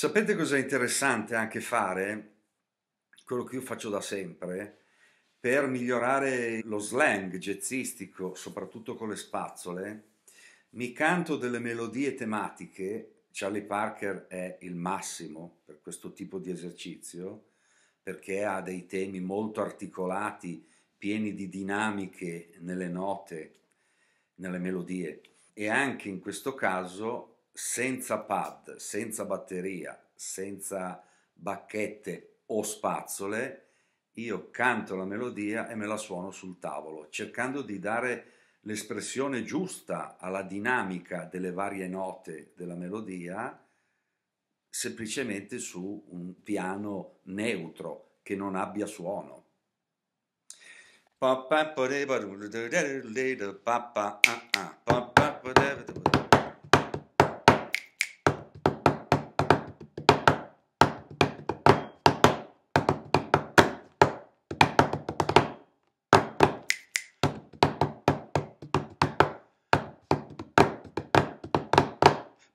Sapete cosa è interessante anche fare? Quello che io faccio da sempre per migliorare lo slang jazzistico, soprattutto con le spazzole, mi canto delle melodie tematiche. Charlie Parker è il massimo per questo tipo di esercizio perché ha dei temi molto articolati, pieni di dinamiche nelle note, nelle melodie e anche in questo caso senza pad, senza batteria, senza bacchette o spazzole, io canto la melodia e me la suono sul tavolo, cercando di dare l'espressione giusta alla dinamica delle varie note della melodia, semplicemente su un piano neutro che non abbia suono. Papa,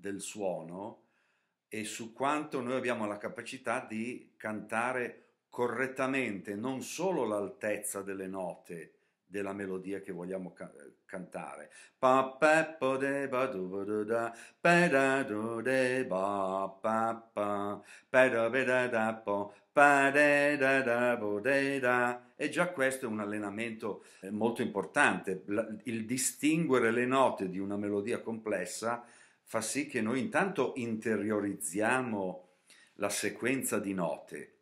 del suono e su quanto noi abbiamo la capacità di cantare correttamente non solo l'altezza delle note della melodia che vogliamo ca- cantare. E già questo è un allenamento eh, molto importante, il distinguere le note di una melodia complessa fa sì che noi intanto interiorizziamo la sequenza di note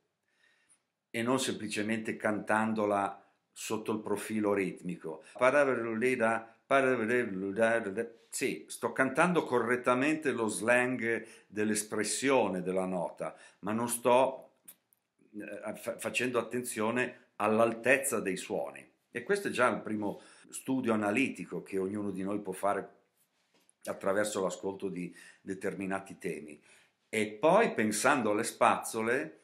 e non semplicemente cantandola sotto il profilo ritmico. Sì, sto cantando correttamente lo slang dell'espressione della nota, ma non sto eh, facendo attenzione all'altezza dei suoni. E questo è già il primo studio analitico che ognuno di noi può fare attraverso l'ascolto di determinati temi e poi pensando alle spazzole,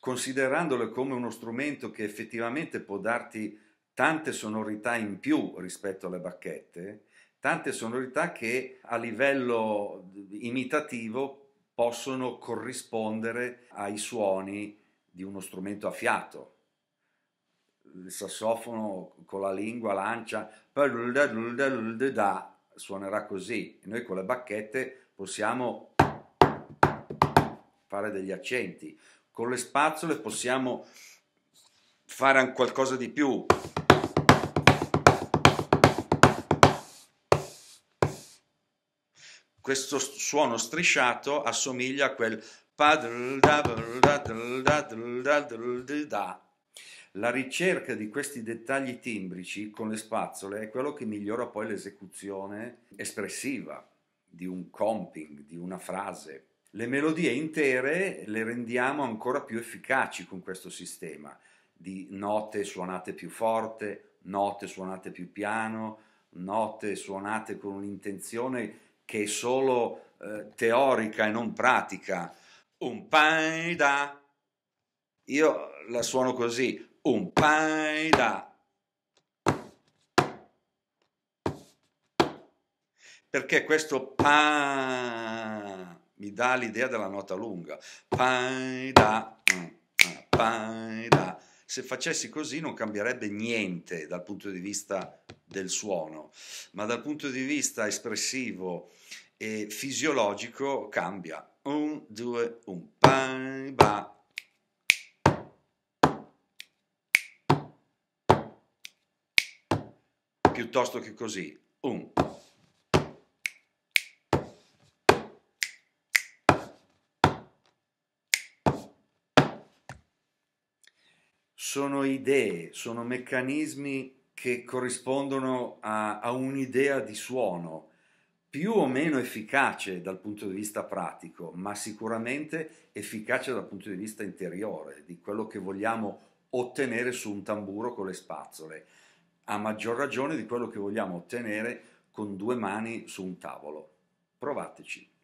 considerandole come uno strumento che effettivamente può darti tante sonorità in più rispetto alle bacchette, tante sonorità che a livello imitativo possono corrispondere ai suoni di uno strumento a fiato. Il sassofono con la lingua lancia suonerà così. Noi con le bacchette possiamo fare degli accenti, con le spazzole possiamo fare qualcosa di più. Questo suono strisciato assomiglia a quel da la ricerca di questi dettagli timbrici con le spazzole è quello che migliora poi l'esecuzione espressiva di un comping, di una frase. Le melodie intere le rendiamo ancora più efficaci con questo sistema di note suonate più forte, note suonate più piano, note suonate con un'intenzione che è solo eh, teorica e non pratica. Un paida. Io la suono così un paio paida. Perché questo pa mi dà l'idea della nota lunga. Paida, paida. Se facessi così non cambierebbe niente dal punto di vista del suono, ma dal punto di vista espressivo e fisiologico cambia. Un, due, un, pa, ba, piuttosto che così. Un. Um. Sono idee, sono meccanismi che corrispondono a, a un'idea di suono più o meno efficace dal punto di vista pratico, ma sicuramente efficace dal punto di vista interiore, di quello che vogliamo ottenere su un tamburo con le spazzole a maggior ragione di quello che vogliamo ottenere con due mani su un tavolo. Provateci.